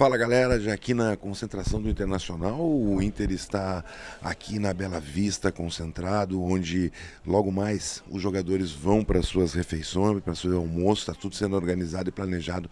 Fala galera, já aqui na concentração do Internacional, o Inter está aqui na Bela Vista concentrado, onde logo mais os jogadores vão para suas refeições, para seu almoço, está tudo sendo organizado e planejado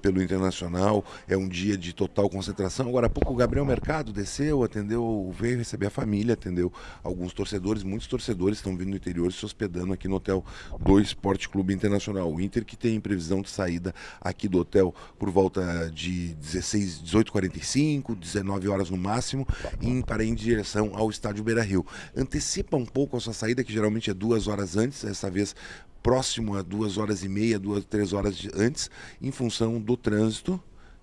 pelo Internacional, é um dia de total concentração. Agora há pouco o Gabriel Mercado desceu, atendeu, veio receber a família, atendeu alguns torcedores, muitos torcedores estão vindo do interior se hospedando aqui no hotel do Esporte Clube Internacional. O Inter que tem previsão de saída aqui do hotel por volta de de 16, 18h45, 19 horas no máximo, em, para ir em direção ao estádio Beira Rio. Antecipa um pouco a sua saída, que geralmente é duas horas antes, dessa vez próximo a duas horas e meia, duas, três horas antes, em função do trânsito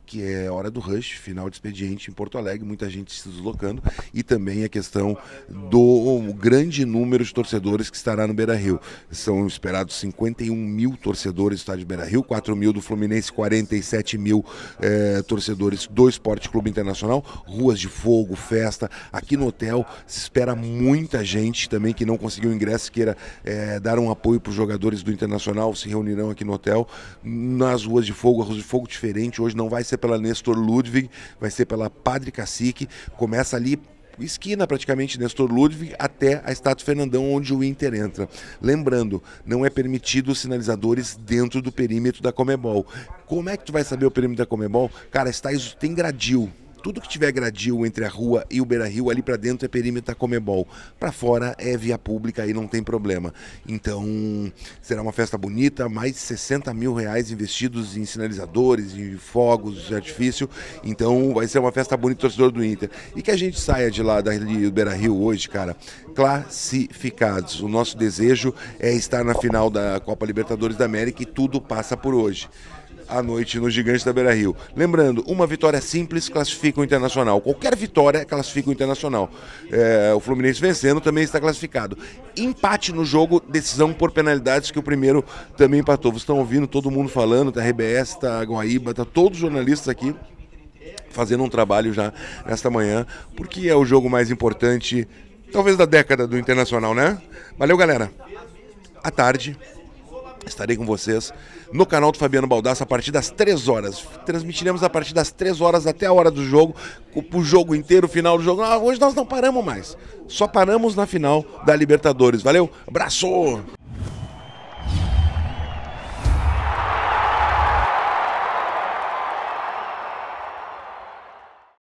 que é hora do rush, final de expediente em Porto Alegre, muita gente se deslocando, e também a questão do grande número de torcedores que estará no Beira Rio. São esperados 51 mil torcedores do estádio Beira Rio, 4 mil do Fluminense, 47 mil eh, torcedores do Esporte Clube Internacional, ruas de fogo, festa. Aqui no hotel se espera muita gente também que não conseguiu ingresso, queira eh, dar um apoio para os jogadores do Internacional, se reunirão aqui no hotel. Nas ruas de fogo, a ruas de fogo diferente, hoje não vai ser pela Nestor Ludwig, vai ser pela Padre Cacique, começa ali esquina praticamente Nestor Ludwig até a Estátua Fernandão, onde o Inter entra. Lembrando, não é permitido sinalizadores dentro do perímetro da Comebol. Como é que tu vai saber o perímetro da Comebol? Cara, está, tem gradil. Tudo que tiver gradil entre a rua e o beira-rio, ali para dentro é perímetro Comebol. Para fora é via pública e não tem problema. Então, será uma festa bonita, mais de 60 mil reais investidos em sinalizadores, em fogos de artifício. Então, vai ser uma festa bonita, torcedor do Inter. E que a gente saia de lá, da beira-rio hoje, cara, classificados. O nosso desejo é estar na final da Copa Libertadores da América e tudo passa por hoje à noite no Gigante da Beira Rio. Lembrando, uma vitória simples classifica o Internacional. Qualquer vitória classifica o Internacional. É, o Fluminense vencendo também está classificado. Empate no jogo, decisão por penalidades, que o primeiro também empatou. Vocês estão ouvindo todo mundo falando, a tá RBS, a tá Guaíba, está todos os jornalistas aqui fazendo um trabalho já nesta manhã, porque é o jogo mais importante talvez da década do Internacional, né? Valeu, galera. À tarde, estarei com vocês no canal do Fabiano Baldasso a partir das 3 horas. Transmitiremos a partir das 3 horas até a hora do jogo, o jogo inteiro, o final do jogo. Ah, hoje nós não paramos mais. Só paramos na final da Libertadores. Valeu, abraço!